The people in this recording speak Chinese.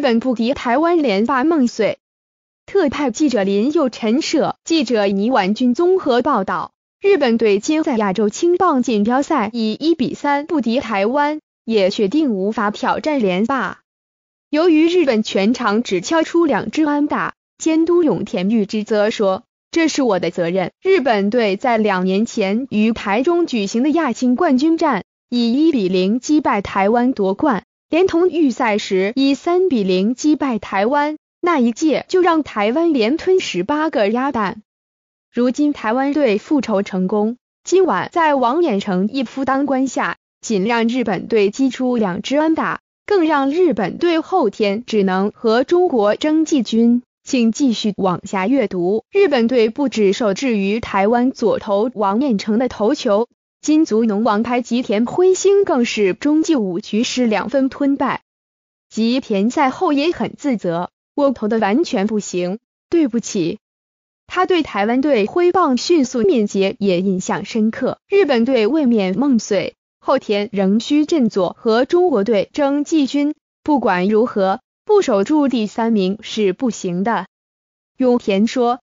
本不敌台湾联霸梦碎，特派记者林佑晨摄，记者倪婉君综合报道。日本队今在亚洲青棒锦标赛以一比三不敌台湾，也确定无法挑战联霸。由于日本全场只敲出两支安打，监督永田裕之则说：“这是我的责任。”日本队在两年前于台中举行的亚青冠军战以一比零击败台湾夺冠。连同预赛时以三比零击败台湾那一届，就让台湾连吞十八个鸭蛋。如今台湾队复仇成功，今晚在王彦成一夫当关下，仅让日本队击出两支安打，更让日本队后天只能和中国争季军。请继续往下阅读。日本队不止受制于台湾左投王彦成的头球。金足农王牌吉田灰星更是中继五局失两分吞败，吉田赛后也很自责，我投的完全不行，对不起。他对台湾队挥棒迅速敏捷也印象深刻。日本队卫冕梦碎，后田仍需振作，和中国队争季军。不管如何，不守住第三名是不行的。永田说。